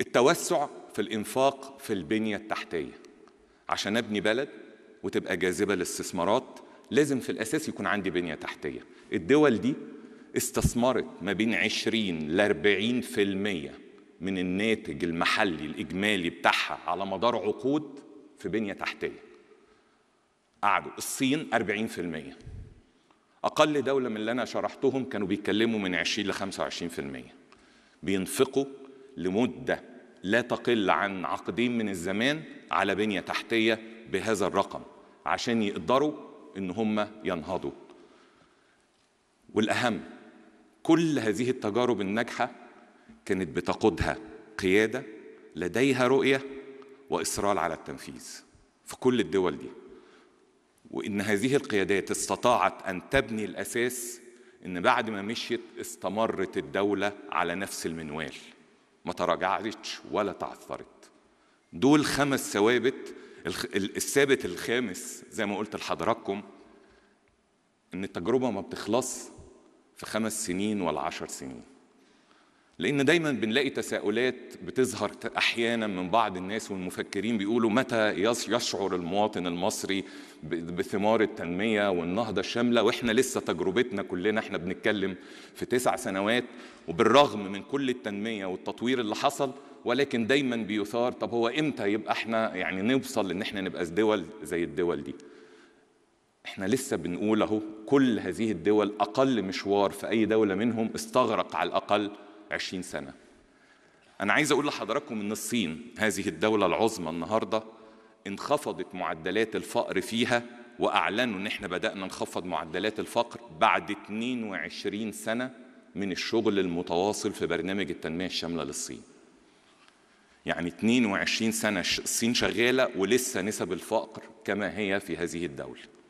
التوسع في الإنفاق في البنية التحتية عشان أبني بلد وتبقى جاذبة للاستثمارات لازم في الأساس يكون عندي بنية تحتية الدول دي استثمرت ما بين 20 ل 40% من الناتج المحلي الإجمالي بتاعها على مدار عقود في بنية تحتية قعدوا الصين 40% أقل دولة من اللي أنا شرحتهم كانوا بيتكلموا من 20 ل 25% بينفقوا لمدة لا تقل عن عقدين من الزمان على بنية تحتية بهذا الرقم عشان يقدروا إن هم ينهضوا والأهم كل هذه التجارب الناجحة كانت بتقودها قيادة لديها رؤية وإصرار على التنفيذ في كل الدول دي وإن هذه القيادات استطاعت أن تبني الأساس إن بعد ما مشيت استمرت الدولة على نفس المنوال ما تراجعتش ولا تعثرت دول خمس ثوابت الثابت الخامس زي ما قلت لحضراتكم ان التجربه ما بتخلص في خمس سنين ولا عشر سنين لأن دايما بنلاقي تساؤلات بتظهر أحيانا من بعض الناس والمفكرين بيقولوا متى يشعر المواطن المصري بثمار التنمية والنهضة الشاملة وإحنا لسه تجربتنا كلنا إحنا بنتكلم في تسع سنوات وبالرغم من كل التنمية والتطوير اللي حصل ولكن دايما بيثار طب هو إمتى يبقى إحنا يعني نوصل إن إحنا نبقى دول زي الدول دي احنا لسه بنقول اهو كل هذه الدول اقل مشوار في اي دوله منهم استغرق على الاقل 20 سنة أنا عايز أقول لحضراتكم إن الصين هذه الدولة العظمى النهاردة انخفضت معدلات الفقر فيها وأعلنوا إن إحنا بدأنا نخفض معدلات الفقر بعد 22 سنة من الشغل المتواصل في برنامج التنمية الشاملة للصين يعني 22 سنة الصين شغالة ولسه نسب الفقر كما هي في هذه الدولة